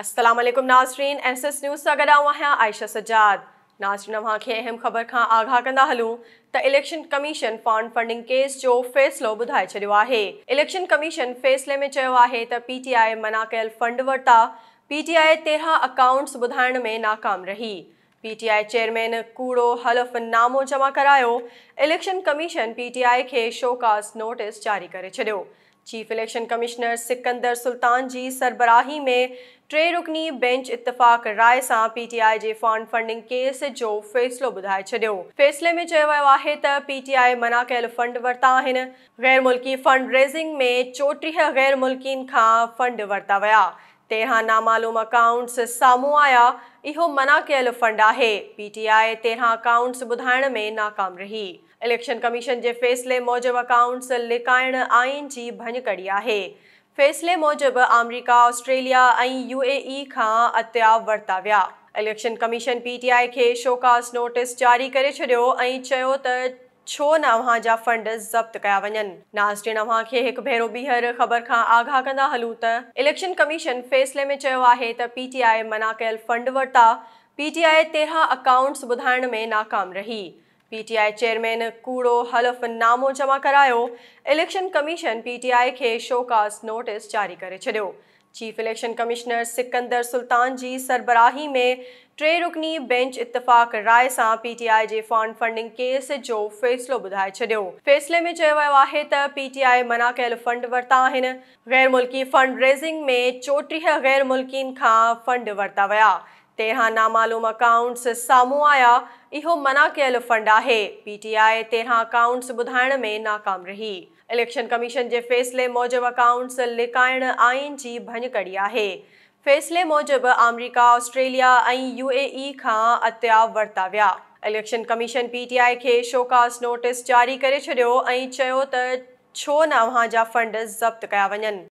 असलम नाजरीन S S news से गॾु आऊं आहियां आयशा सजाद नाज़रीन अव्हां खे अहम ख़बर का आगाह कंदा हलूँ त इलेक्शन कमीशन फॉन्ड फंडिंग केस जो फ़ैसिलो ॿुधाए छॾियो आहे इलेक्शन कमीशन फैसले में चयो त पी मना कल फंड वरिता पी टी अकाउंट्स ॿुधाइण में नाकाम रही पीटीआई चेयरमैन कूड़ो हलफ़नामो जमा करायो इलेक्शन कमीशन पीटीआई के शोकास नोटिस जारी कर छॾियो chief election commissioner Sikandar Sultan जी सरबराही में टे रुकनी बेंच इतफ़ाक़ राय से पीटीआई के फंड फंडिंग केस जो फ़ैसिलो ॿुधाए छॾियो फ़ैसिले में चयो त पीटीआई मना कल फंड वरिता गैर मुल्की फंड रेज़िंग में चौटी गैर मुल्किन का फंड वरता विया तेरह नामालूम अकाउंट्स साम्हूं आया इहो मना कल फंड है पीटीआई तेरह अकाउंट्स ॿुधाइण में नाकाम रही इलेक्शन कमीशन के फैसले मूजिबि अकाउंट्स लिकायण आइन जी भञ कड़ी आहे फ़ैसिले मूजिबि अमरीका ऑस्ट्रेलिया ऐं यूएई खां अतिया वरिता विया इलेक्शन कमीशन पीटीआई खे शोकास नोटिस जारी कर छो नावां जा फंड ज़ब्त क्या वञनि नाज़ जे नवां खे भेरो ॿीहर ख़बर का आगाह कंदा हलूं त इलेक्शन कमीशन फैसले में चयो आहे त पी मना कल फंड वरता पीटीआई टी अकाउंट्स ॿुधाइण में नाकाम रही पीटीआई चेयरमैन कूड़ो हलफ़नामो जमा करायो इलेक्शन कमीशन पीटीआई के आई खे शोकास नोटिस जारी कर छॾियो chief election commissioner Sikandar Sultan जी सरबराही में टे रुकनी बेंच इतफ़ाक़ राय से पीटीआई के फंड फंडिंग केस जो फ़ैसिलो ॿुधाए छॾियो फ़ैसिले में चयो पीटीआई मना कल फंड वरिता गैर मुल्की फंड रेज़िंग में चौटी गैर मुल्किन का फंड वरिता विया तेरह नामालूम अकाउंट्स साम्हूं आया इो मना कयल फंड है पीटीआई तेरह अकाउंट्स बुधायण में नाकाम रही इलेक्शन कमीशन के फैसले मूजिबि अकाउंट्स लिकायण आइन जी भञ कढी आहे मूजब मूजिबि अमरीका ऑस्ट्रेलिया ऐं यूएई खां अतिया वरिता विया इलेक्शन कमीशन पीटीआई खे शोकास नोटिस जारी करे छॾियो त छो न फंड ज़ब्त कया वन